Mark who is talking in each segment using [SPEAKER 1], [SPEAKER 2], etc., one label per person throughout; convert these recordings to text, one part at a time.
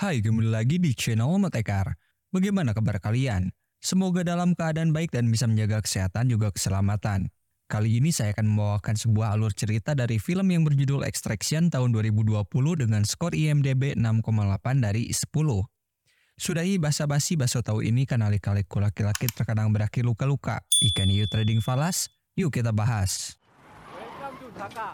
[SPEAKER 1] Hai, kembali lagi di channel Metekar. Bagaimana kabar kalian? Semoga dalam keadaan baik dan bisa menjaga kesehatan juga keselamatan. Kali ini saya akan membawakan sebuah alur cerita dari film yang berjudul Extraction tahun 2020 dengan skor IMDb 6,8 dari 10. Sudahi basa-basi baso tahu ini kan alik-alikku laki-laki terkadang berakhir luka-luka. Ikan hiu trading falas? Yuk kita bahas. Welcome to Dhaka.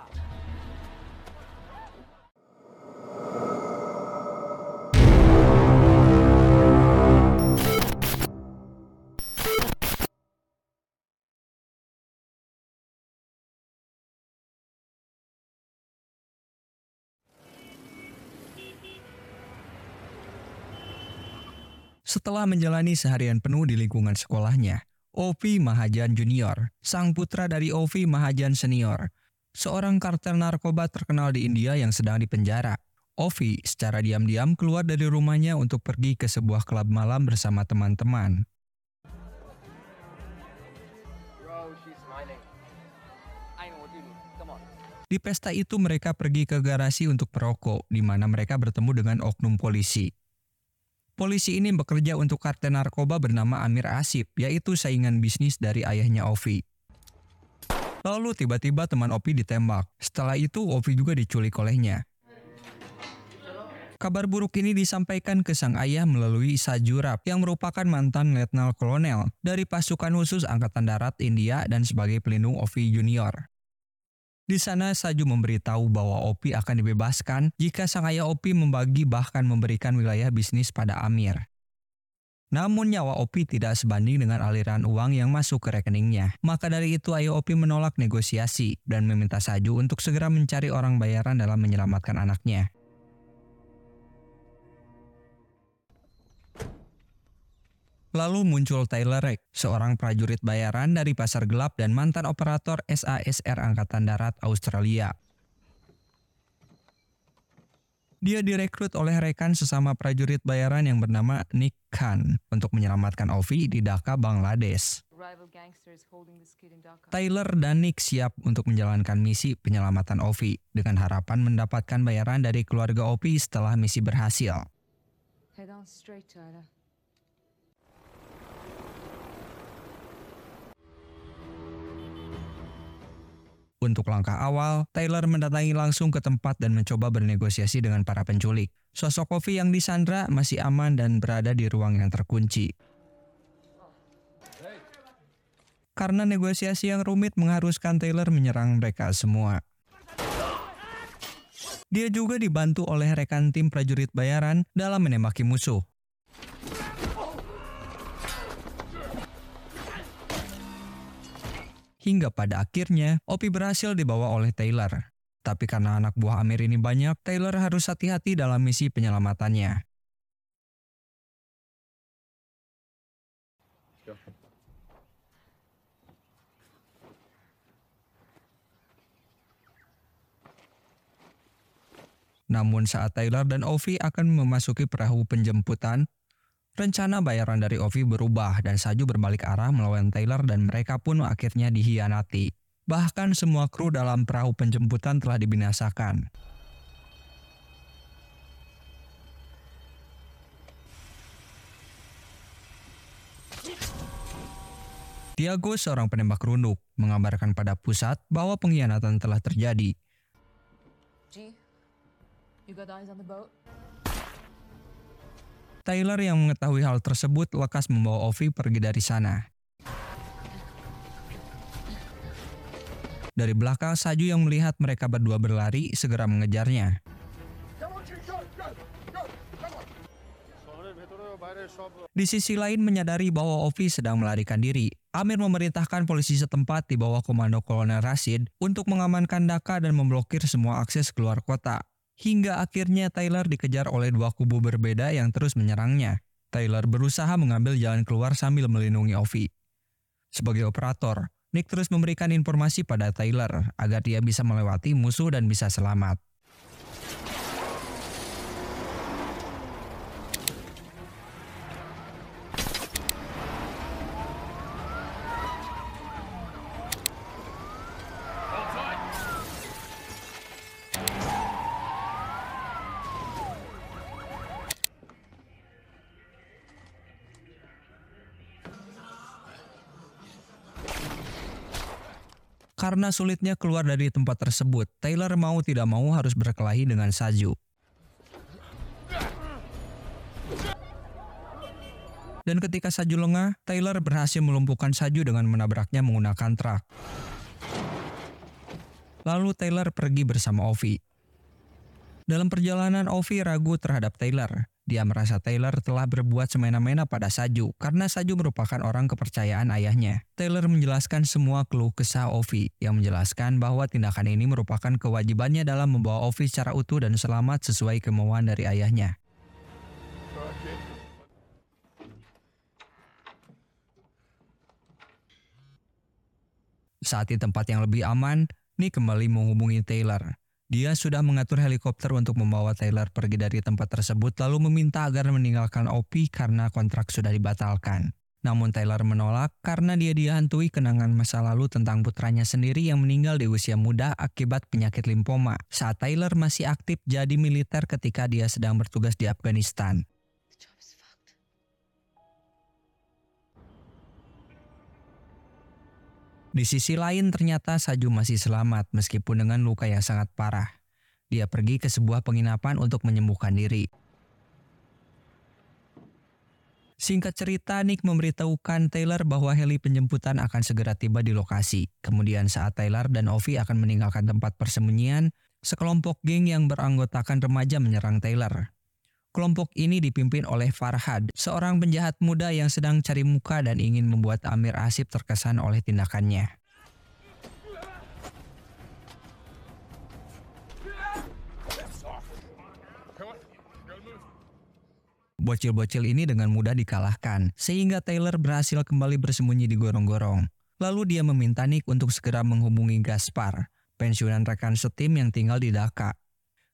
[SPEAKER 1] Setelah menjalani seharian penuh di lingkungan sekolahnya, Ovi Mahajan Junior, sang putra dari Ovi Mahajan Senior, seorang kartel narkoba terkenal di India yang sedang dipenjara. Ovi secara diam-diam keluar dari rumahnya untuk pergi ke sebuah klub malam bersama teman-teman. Di pesta itu mereka pergi ke garasi untuk merokok, di mana mereka bertemu dengan oknum polisi. Polisi ini bekerja untuk kartel narkoba bernama Amir Asif, yaitu saingan bisnis dari ayahnya Ovi. Lalu tiba-tiba teman Ovi ditembak. Setelah itu Ovi juga diculik olehnya. Kabar buruk ini disampaikan ke sang ayah melalui Jurab yang merupakan mantan letnan kolonel dari pasukan khusus Angkatan Darat India dan sebagai pelindung Ovi Junior. Di sana Saju memberitahu bahwa Opi akan dibebaskan jika sang ayah Opi membagi bahkan memberikan wilayah bisnis pada Amir. Namun nyawa Opi tidak sebanding dengan aliran uang yang masuk ke rekeningnya. Maka dari itu ayah Opi menolak negosiasi dan meminta Saju untuk segera mencari orang bayaran dalam menyelamatkan anaknya. Lalu muncul Tyler Reck, seorang prajurit bayaran dari pasar gelap dan mantan operator SASR Angkatan Darat Australia. Dia direkrut oleh rekan sesama prajurit bayaran yang bernama Nick Khan untuk menyelamatkan Ovi di Dhaka, Bangladesh. Tyler dan Nick siap untuk menjalankan misi penyelamatan Ovi dengan harapan mendapatkan bayaran dari keluarga Ovi setelah misi berhasil. Untuk langkah awal, Taylor mendatangi langsung ke tempat dan mencoba bernegosiasi dengan para penculik. Sosok Kofi yang disandra masih aman dan berada di ruang yang terkunci. Karena negosiasi yang rumit mengharuskan Taylor menyerang mereka semua. Dia juga dibantu oleh rekan tim prajurit bayaran dalam menembaki musuh. hingga pada akhirnya Opi berhasil dibawa oleh Taylor. Tapi karena anak buah Amir ini banyak, Taylor harus hati-hati dalam misi penyelamatannya. Namun saat Taylor dan Ovi akan memasuki perahu penjemputan, Rencana bayaran dari Ovi berubah dan Saju berbalik arah melawan Taylor dan mereka pun akhirnya dihianati. Bahkan semua kru dalam perahu penjemputan telah dibinasakan. Tiago, seorang penembak runduk, mengabarkan pada pusat bahwa pengkhianatan telah terjadi. Tyler yang mengetahui hal tersebut lekas membawa Ovi pergi dari sana. Dari belakang Saju yang melihat mereka berdua berlari segera mengejarnya. Di sisi lain menyadari bahwa Ovi sedang melarikan diri. Amir memerintahkan polisi setempat di bawah komando Kolonel Rashid untuk mengamankan Daka dan memblokir semua akses keluar kota hingga akhirnya Tyler dikejar oleh dua kubu berbeda yang terus menyerangnya. Tyler berusaha mengambil jalan keluar sambil melindungi Ovi. Sebagai operator, Nick terus memberikan informasi pada Tyler agar dia bisa melewati musuh dan bisa selamat. Karena sulitnya keluar dari tempat tersebut, Taylor mau tidak mau harus berkelahi dengan Saju. Dan ketika Saju lengah, Taylor berhasil melumpuhkan Saju dengan menabraknya menggunakan truk. Lalu Taylor pergi bersama Ovi. Dalam perjalanan, Ovi ragu terhadap Taylor. Dia merasa Taylor telah berbuat semena-mena pada Saju karena Saju merupakan orang kepercayaan ayahnya. Taylor menjelaskan semua keluh kesah Ovi yang menjelaskan bahwa tindakan ini merupakan kewajibannya dalam membawa Ovi secara utuh dan selamat sesuai kemauan dari ayahnya. Saat di tempat yang lebih aman, Nick kembali menghubungi Taylor. Dia sudah mengatur helikopter untuk membawa Taylor pergi dari tempat tersebut lalu meminta agar meninggalkan Opie karena kontrak sudah dibatalkan. Namun Taylor menolak karena dia dihantui kenangan masa lalu tentang putranya sendiri yang meninggal di usia muda akibat penyakit limfoma saat Taylor masih aktif jadi militer ketika dia sedang bertugas di Afghanistan. Di sisi lain ternyata Saju masih selamat meskipun dengan luka yang sangat parah. Dia pergi ke sebuah penginapan untuk menyembuhkan diri. Singkat cerita, Nick memberitahukan Taylor bahwa heli penjemputan akan segera tiba di lokasi. Kemudian saat Taylor dan Ovi akan meninggalkan tempat persembunyian, sekelompok geng yang beranggotakan remaja menyerang Taylor. Kelompok ini dipimpin oleh Farhad, seorang penjahat muda yang sedang cari muka dan ingin membuat Amir Asif terkesan oleh tindakannya. Bocil-bocil ini dengan mudah dikalahkan, sehingga Taylor berhasil kembali bersembunyi di gorong-gorong. Lalu dia meminta Nick untuk segera menghubungi Gaspar, pensiunan rekan setim yang tinggal di Dhaka.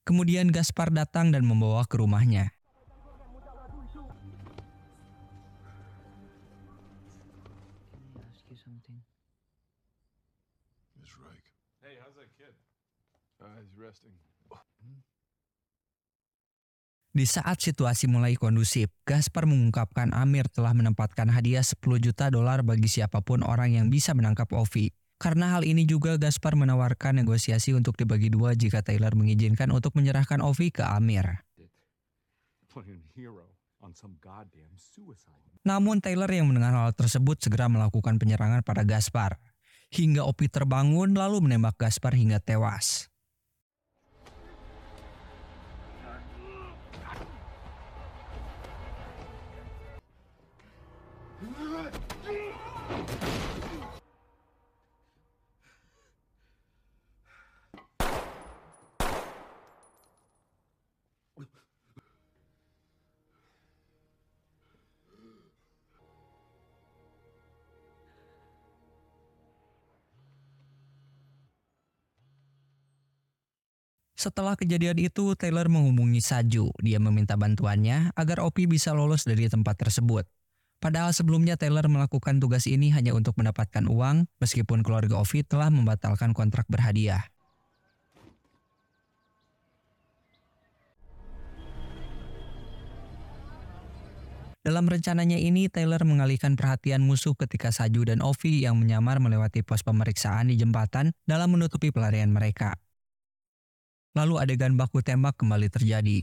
[SPEAKER 1] Kemudian Gaspar datang dan membawa ke rumahnya. Ah, Di saat situasi mulai kondusif, Gaspar mengungkapkan Amir telah menempatkan hadiah 10 juta dolar bagi siapapun orang yang bisa menangkap Ovi. Karena hal ini juga Gaspar menawarkan negosiasi untuk dibagi dua jika Taylor mengizinkan untuk menyerahkan Ovi ke Amir. Namun Taylor yang mendengar hal tersebut segera melakukan penyerangan pada Gaspar. Hingga Ovi terbangun lalu menembak Gaspar hingga tewas. Setelah kejadian itu, Taylor menghubungi Saju. Dia meminta bantuannya agar Opi bisa lolos dari tempat tersebut. Padahal sebelumnya Taylor melakukan tugas ini hanya untuk mendapatkan uang, meskipun keluarga Ovi telah membatalkan kontrak berhadiah. Dalam rencananya ini, Taylor mengalihkan perhatian musuh ketika Saju dan Ovi yang menyamar melewati pos pemeriksaan di jembatan dalam menutupi pelarian mereka. Lalu adegan baku tembak kembali terjadi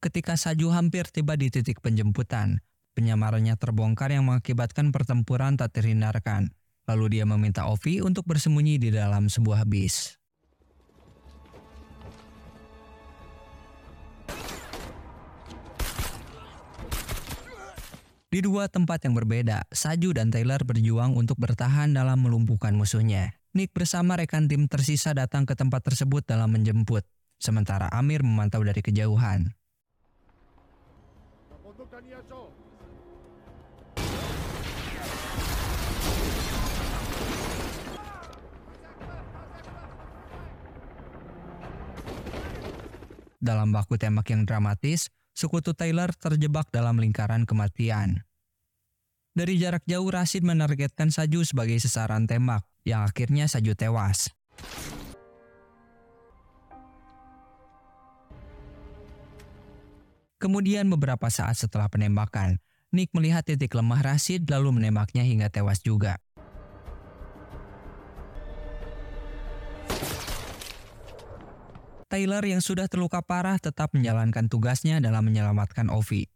[SPEAKER 1] Ketika Saju hampir tiba di titik penjemputan, penyamarannya terbongkar yang mengakibatkan pertempuran tak terhindarkan. Lalu dia meminta Ovi untuk bersembunyi di dalam sebuah bis. Di dua tempat yang berbeda, Saju dan Taylor berjuang untuk bertahan dalam melumpuhkan musuhnya. Nick bersama rekan tim tersisa datang ke tempat tersebut dalam menjemput, sementara Amir memantau dari kejauhan. dalam baku tembak yang dramatis, sekutu Taylor terjebak dalam lingkaran kematian. Dari jarak jauh Rashid menargetkan Saju sebagai sasaran tembak, yang akhirnya Saju tewas. Kemudian beberapa saat setelah penembakan, Nick melihat titik lemah Rashid lalu menembaknya hingga tewas juga. Taylor yang sudah terluka parah tetap menjalankan tugasnya dalam menyelamatkan Ovi.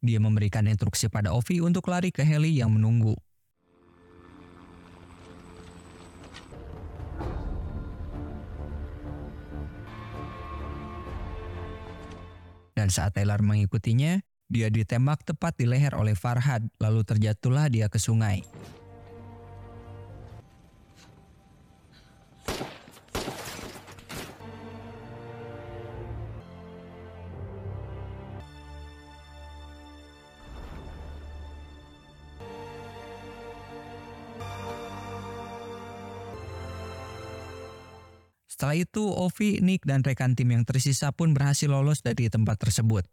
[SPEAKER 1] Dia memberikan instruksi pada Ovi untuk lari ke heli yang menunggu. Dan saat Taylor mengikutinya, dia ditembak tepat di leher oleh Farhad, lalu terjatuhlah dia ke sungai. Setelah itu, Ovi, Nick, dan rekan tim yang tersisa pun berhasil lolos dari tempat tersebut.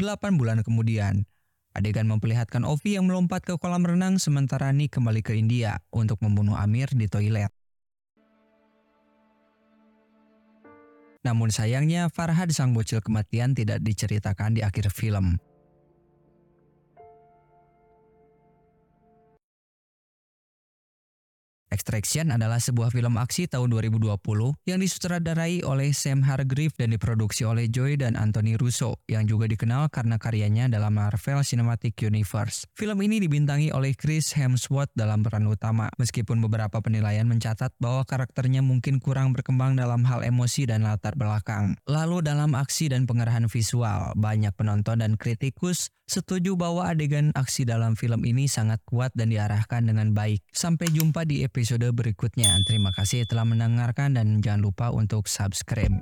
[SPEAKER 1] Delapan bulan kemudian, adegan memperlihatkan Ovi yang melompat ke kolam renang sementara Nick kembali ke India untuk membunuh Amir di toilet. Namun sayangnya Farhad sang bocil kematian tidak diceritakan di akhir film. Extraction adalah sebuah film aksi tahun 2020 yang disutradarai oleh Sam Hargrave dan diproduksi oleh Joy dan Anthony Russo yang juga dikenal karena karyanya dalam Marvel Cinematic Universe. Film ini dibintangi oleh Chris Hemsworth dalam peran utama, meskipun beberapa penilaian mencatat bahwa karakternya mungkin kurang berkembang dalam hal emosi dan latar belakang. Lalu dalam aksi dan pengerahan visual, banyak penonton dan kritikus setuju bahwa adegan aksi dalam film ini sangat kuat dan diarahkan dengan baik. Sampai jumpa di episode berikutnya. Terima kasih telah mendengarkan dan jangan lupa untuk subscribe.